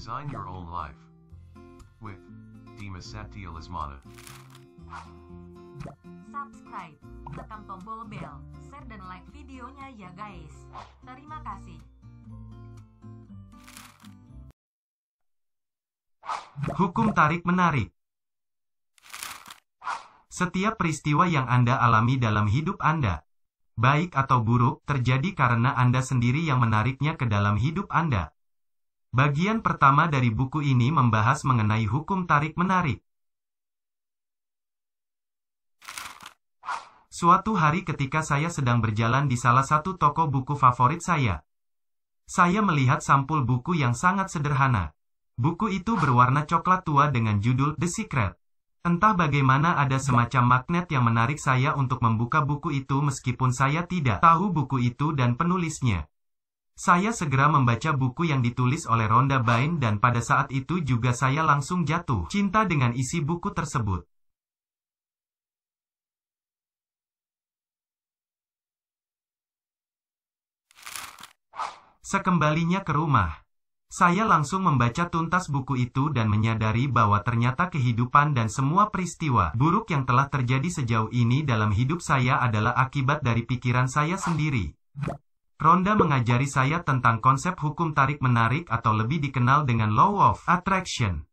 Design your own life. With Dimas Satya Lismana. Subscribe, tekan tombol bel, share dan like videonya ya guys. Terima kasih. Hukum tarik menarik. Setiap peristiwa yang Anda alami dalam hidup Anda, baik atau buruk, terjadi karena Anda sendiri yang menariknya ke dalam hidup Anda. Bagian pertama dari buku ini membahas mengenai hukum tarik-menarik. Suatu hari ketika saya sedang berjalan di salah satu toko buku favorit saya, saya melihat sampul buku yang sangat sederhana. Buku itu berwarna coklat tua dengan judul The Secret. Entah bagaimana ada semacam magnet yang menarik saya untuk membuka buku itu meskipun saya tidak tahu buku itu dan penulisnya. Saya segera membaca buku yang ditulis oleh Ronda Bain dan pada saat itu juga saya langsung jatuh cinta dengan isi buku tersebut. Sekembalinya ke rumah, saya langsung membaca tuntas buku itu dan menyadari bahwa ternyata kehidupan dan semua peristiwa buruk yang telah terjadi sejauh ini dalam hidup saya adalah akibat dari pikiran saya sendiri. Ronda mengajari saya tentang konsep hukum tarik-menarik atau lebih dikenal dengan Law of Attraction.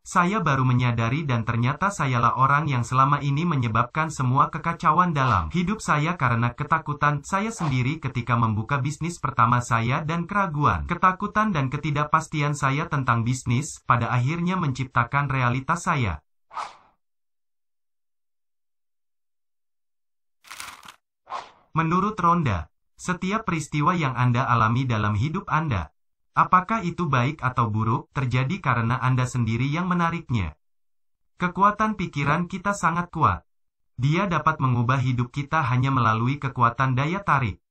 Saya baru menyadari dan ternyata sayalah orang yang selama ini menyebabkan semua kekacauan dalam hidup saya karena ketakutan saya sendiri ketika membuka bisnis pertama saya dan keraguan. Ketakutan dan ketidakpastian saya tentang bisnis pada akhirnya menciptakan realitas saya. Menurut Ronda, setiap peristiwa yang Anda alami dalam hidup Anda, apakah itu baik atau buruk, terjadi karena Anda sendiri yang menariknya. Kekuatan pikiran kita sangat kuat. Dia dapat mengubah hidup kita hanya melalui kekuatan daya tarik.